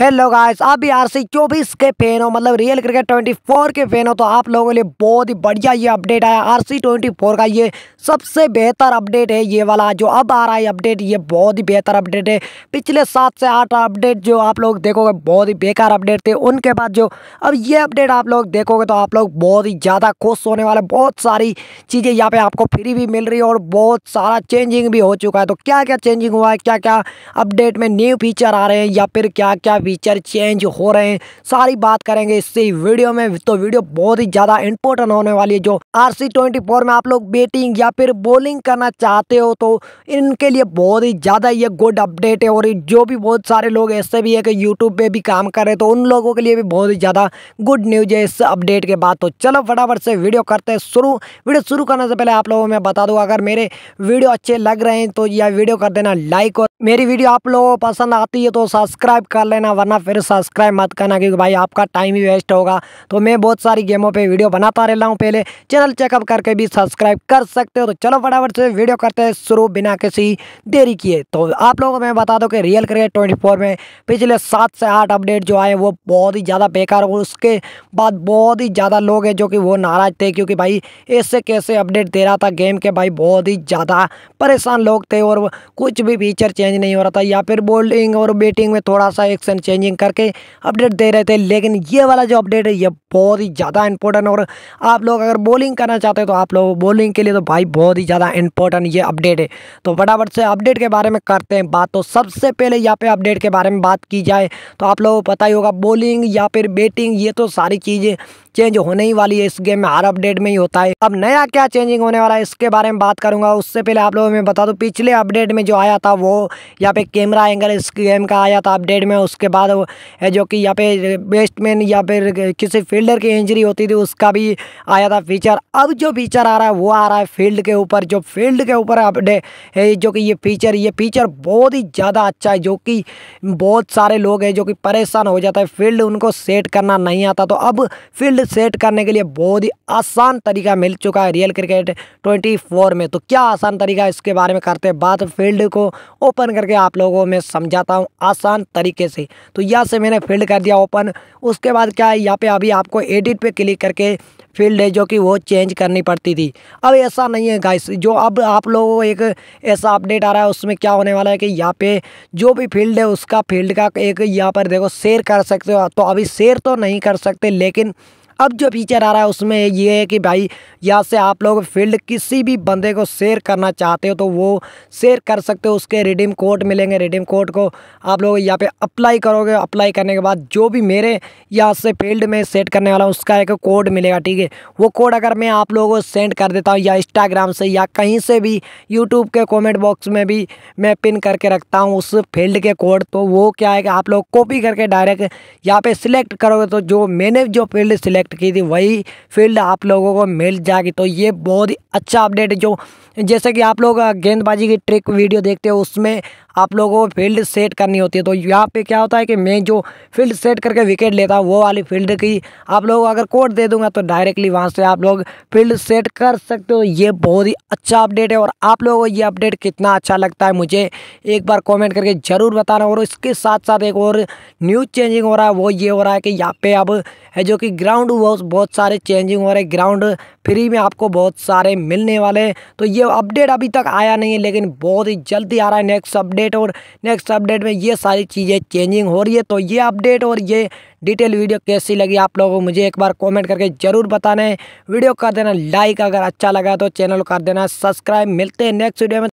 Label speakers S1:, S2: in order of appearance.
S1: hello guys आप भी RC चौबीस के फैन हो मतलब रियल क्रिकेट 24 के फैन हो तो आप लोगों के लिए बहुत ही बढ़िया ये अपडेट आया आरसी फोर का ये सबसे बेहतर अपडेट है ये वाला जो अब आ रहा है अपडेट ये बहुत ही बेहतर अपडेट है पिछले सात से आठ अपडेट जो आप लोग देखोगे बहुत ही बेकार अपडेट थे उनके बाद जो अब ये अपडेट आप लोग देखोगे तो आप लोग बहुत ही ज़्यादा खुश होने वाले बहुत सारी चीज़ें यहाँ पर आपको फ्री भी मिल रही है और बहुत सारा चेंजिंग भी हो चुका है तो क्या क्या चेंजिंग हुआ है क्या क्या अपडेट में न्यू फीचर आ रहे हैं या फिर क्या क्या फीचर चेंज हो रहे हैं सारी बात करेंगे इससे वीडियो में तो वीडियो बहुत ही ज़्यादा इंपोर्टेंट होने वाली है जो आर में आप लोग बैटिंग या फिर बॉलिंग करना चाहते हो तो इनके लिए बहुत ही ज़्यादा ये गुड अपडेट है और जो भी बहुत सारे लोग ऐसे भी है कि यूट्यूब पे भी काम कर रहे तो उन लोगों के लिए भी बहुत ही ज़्यादा गुड न्यूज है इस अपडेट के बाद तो चलो फटाफट से वीडियो करते हैं शुरू वीडियो शुरू करने से पहले आप लोगों को बता दूँ अगर मेरे वीडियो अच्छे लग रहे हैं तो यह वीडियो कर देना लाइक और मेरी वीडियो आप लोगों को पसंद आती है तो सब्सक्राइब कर लेना वरना फिर सब्सक्राइब मत करना क्योंकि भाई आपका टाइम ही वेस्ट होगा तो मैं बहुत सारी गेमों पे वीडियो बनाता रहता हूँ पहले चैनल चेकअप करके भी सब्सक्राइब कर सकते हो तो चलो फटाफट से वीडियो करते हैं शुरू बिना किसी देरी किए तो आप लोगों को मैं बता दूँ कि रियल क्रिकेट ट्वेंटी में पिछले सात से आठ अपडेट जो आए वो बहुत ही ज़्यादा बेकार और उसके बाद बहुत ही ज़्यादा लोग हैं जो कि वो नाराज़ थे क्योंकि भाई ऐसे कैसे अपडेट दे रहा था गेम के भाई बहुत ही ज़्यादा परेशान लोग थे और कुछ भी फीचर चेंज चेंज नहीं हो रहा था या फिर बोल्डिंग और बैटिंग में थोड़ा सा एक्शन चेंजिंग करके अपडेट दे रहे थे लेकिन ये वाला जो अपडेट है ये बहुत ही ज़्यादा इंपॉर्टेंट और आप लोग अगर बॉलिंग करना चाहते हो तो आप लोग बॉलिंग के लिए तो भाई बहुत ही ज़्यादा इंपॉर्टेंट ये अपडेट है तो फटाफट से अपडेट के बारे में करते हैं बात तो सबसे पहले यहाँ पे अपडेट के बारे में बात की जाए तो आप लोगों को पता ही होगा बॉलिंग या फिर बैटिंग ये तो सारी चीज़ें चेंज होने ही वाली है इस गेम में हर अपडेट में ही होता है अब नया क्या चेंजिंग होने वाला है इसके बारे में बात करूंगा उससे पहले आप लोगों में बता दूं पिछले अपडेट में जो आया था वो यहाँ पे कैमरा एंगल इस गेम का आया था अपडेट में उसके बाद जो कि यहाँ पे बेस्टमैन या फिर किसी फील्डर की इंजरी होती थी उसका भी आया था फीचर अब जो फीचर आ रहा है वो आ रहा है फील्ड के ऊपर जो फील्ड के ऊपर अपडेट जो कि ये फीचर ये फीचर बहुत ही ज़्यादा अच्छा है जो कि बहुत सारे लोग हैं जो कि परेशान हो जाता है फील्ड उनको सेट करना नहीं आता तो अब फील्ड सेट करने के लिए बहुत ही आसान तरीका मिल चुका है रियल क्रिकेट ट्वेंटी में तो क्या आसान तरीका इसके बारे में करते हैं बात फील्ड को ओपन ओपन करके आप लोगों में समझाता हूँ आसान तरीके से तो यहाँ से मैंने फील्ड कर दिया ओपन उसके बाद क्या है यहाँ पे अभी आपको एडिट पे क्लिक करके फील्ड है जो कि वो चेंज करनी पड़ती थी अब ऐसा नहीं है गाइस जो अब आप लोगों को एक ऐसा अपडेट आ रहा है उसमें क्या होने वाला है कि यहाँ पे जो भी फील्ड है उसका फील्ड का एक यहाँ पर देखो शेयर कर सकते हो तो अभी शेयर तो नहीं कर सकते लेकिन अब जो फीचर आ रहा है उसमें ये है कि भाई यहाँ से आप लोग फील्ड किसी भी बंदे को शेयर करना चाहते हो तो वो शेयर कर सकते हो उसके रिडीम कोड मिलेंगे रिडीम कोड को आप लोग यहाँ पे अप्लाई करोगे अप्लाई करने के बाद जो भी मेरे यहाँ से फील्ड में सेट करने वाला हूँ उसका एक कोड मिलेगा ठीक है वो कोड अगर मैं आप लोगों को सेंड कर देता हूँ या इंस्टाग्राम से या कहीं से भी यूट्यूब के कॉमेंट बॉक्स में भी मैं पिन करके रखता हूँ उस फील्ड के कोड तो वो क्या है कि आप लोग कॉपी करके डायरेक्ट यहाँ पर सिलेक्ट करोगे तो जो मैंने जो फील्ड सिलेक्ट एक्सपेक्ट की थी वही फील्ड आप लोगों को मिल जाएगी तो ये बहुत ही अच्छा अपडेट है जो जैसे कि आप लोग गेंदबाजी की ट्रिक वीडियो देखते हो उसमें आप लोगों को फील्ड सेट करनी होती है तो यहाँ पे क्या होता है कि मैं जो फील्ड सेट करके विकेट लेता हूँ वो वाली फील्ड की आप लोगों को अगर कोड दे दूंगा तो डायरेक्टली वहाँ से आप लोग फील्ड सेट कर सकते हो ये बहुत ही अच्छा अपडेट है और आप लोगों को ये अपडेट कितना अच्छा लगता है मुझे एक बार कॉमेंट करके ज़रूर बताना और इसके साथ साथ एक और न्यूज़ चेंजिंग हो रहा है वो ये हो रहा है कि यहाँ पे अब है जो कि ग्राउंड बहुत बहुत सारे चेंजिंग हो रहे ग्राउंड फ्री में आपको बहुत सारे मिलने वाले हैं तो ये अपडेट अभी तक आया नहीं है लेकिन बहुत ही जल्दी आ रहा है नेक्स्ट अपडेट और नेक्स्ट अपडेट में ये सारी चीज़ें चेंजिंग हो रही है तो ये अपडेट और ये डिटेल वीडियो कैसी लगी आप लोगों को मुझे एक बार कमेंट करके ज़रूर बताना है वीडियो कर देना लाइक अगर अच्छा लगा तो चैनल कर देना सब्सक्राइब मिलते हैं नेक्स्ट वीडियो में